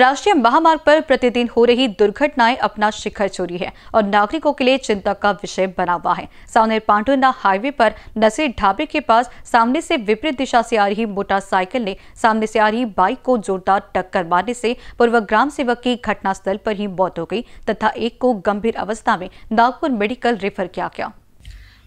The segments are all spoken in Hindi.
राष्ट्रीय महामार्ग पर प्रतिदिन हो रही दुर्घटनाएं अपना शिखर छोरी है और नागरिकों के लिए चिंता का विषय बना हुआ है सावनेर पांडुना हाईवे पर नसीर ढाबे के पास सामने से विपरीत दिशा से आ रही मोटरसाइकिल ने सामने से आ रही बाइक को जोरदार टक्कर मारने से पूर्व ग्राम सेवक की घटनास्थल पर ही मौत हो गई तथा एक को गंभीर अवस्था में नागपुर मेडिकल रेफर किया गया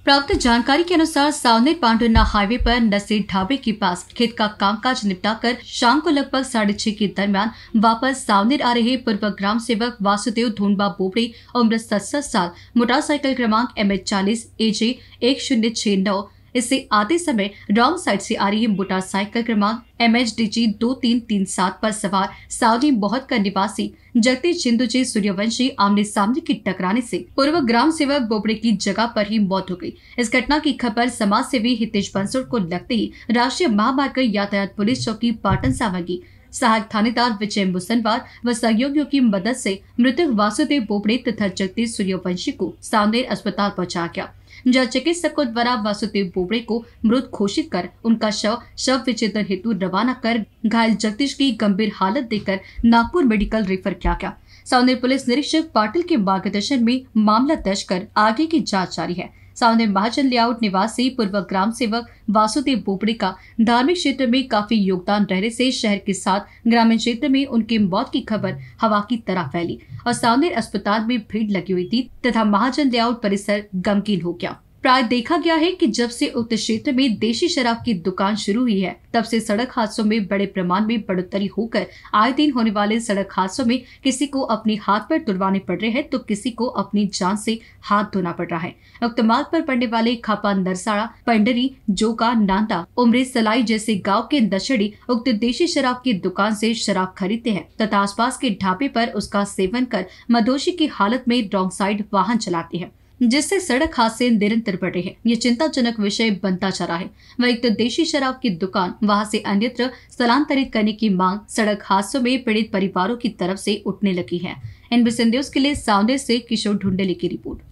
प्राप्त जानकारी के अनुसार सावनेर पांडुना हाईवे पर नसी ढाबे के पास खेत का कामकाज निपटाकर शाम को लगभग साढ़े छह के दरमियान वापस सावनेर आ रहे पूर्व ग्राम सेवक वासुदेव धूनबा बोबड़े उम्र सत्तर साल मोटरसाइकिल क्रमांक एम एच चालीस एजे एक शून्य छह नौ इससे आते समय रॉन्ग साइड से आ रही मोटरसाइकिल क्रमांक एम एच डी जी दो तीन तीन सात पर सवार सावनी बोहत का निवासी जगती जी सूर्यवंशी आमने सामने की टकराने से पूर्व ग्राम सेवक बोबड़े की जगह पर ही मौत हो गई इस घटना की खबर समाज सेवी हितेश बंसुर को लगते ही राष्ट्रीय महामार्ग यातायात पुलिस चौकी पाटन सामगी सहायक थानेदार विजय मुसनवार व सहयोगियों की मदद से मृतक वासुदेव बोबड़े तथा जगदीश सूर्यवंशी को सांदेर अस्पताल पहुंचाया गया जहाँ चिकित्सकों द्वारा वासुदेव बोबड़े को मृत घोषित कर उनका शव शव विचेतन हेतु रवाना कर घायल जगदीश की गंभीर हालत देकर नागपुर मेडिकल रेफर किया गया साउंदेर पुलिस निरीक्षक पाटिल के मार्गदर्शन में मामला दर्ज कर आगे की जाँच जारी है साउंड महाजन लेआउट निवासी पूर्व ग्राम सेवक वासुदेव बोपड़े का धार्मिक क्षेत्र में काफी योगदान रहने से शहर के साथ ग्रामीण क्षेत्र में उनकी मौत की खबर हवा की तरह फैली और साउंदर अस्पताल में भीड़ लगी हुई थी तथा महाजन लेआउट परिसर गमकीन हो गया प्राय देखा गया है कि जब से उक्त क्षेत्र में देशी शराब की दुकान शुरू हुई है तब से सड़क हादसों में बड़े प्रमाण में बढ़ोतरी होकर आए दिन होने वाले सड़क हादसों में किसी को अपने हाथ पर तुड़वाने पड़ रहे हैं तो किसी को अपनी जान से हाथ धोना पड़ रहा है उक्त मार्ग पर पड़ने वाले खापा नरसाड़ा पंडरी जोका नांदा उमरे सलाई जैसे गाँव के दशड़ी उक्त देशी शराब की दुकान ऐसी शराब खरीदते हैं तथा आस के ढाबे आरोप उसका सेवन कर मधोशी की हालत में रॉन्ग साइड वाहन चलाते हैं जिससे सड़क हादसे निरंतर बढ़े हैं ये चिंताजनक विषय बनता जा रहा है वही तो देशी शराब की दुकान वहाँ से अन्यत्र स्थलांतरित करने की मांग सड़क हादसों में पीड़ित परिवारों की तरफ से उठने लगी है इन न्यूज के लिए सावने से किशोर ढूंढेले की रिपोर्ट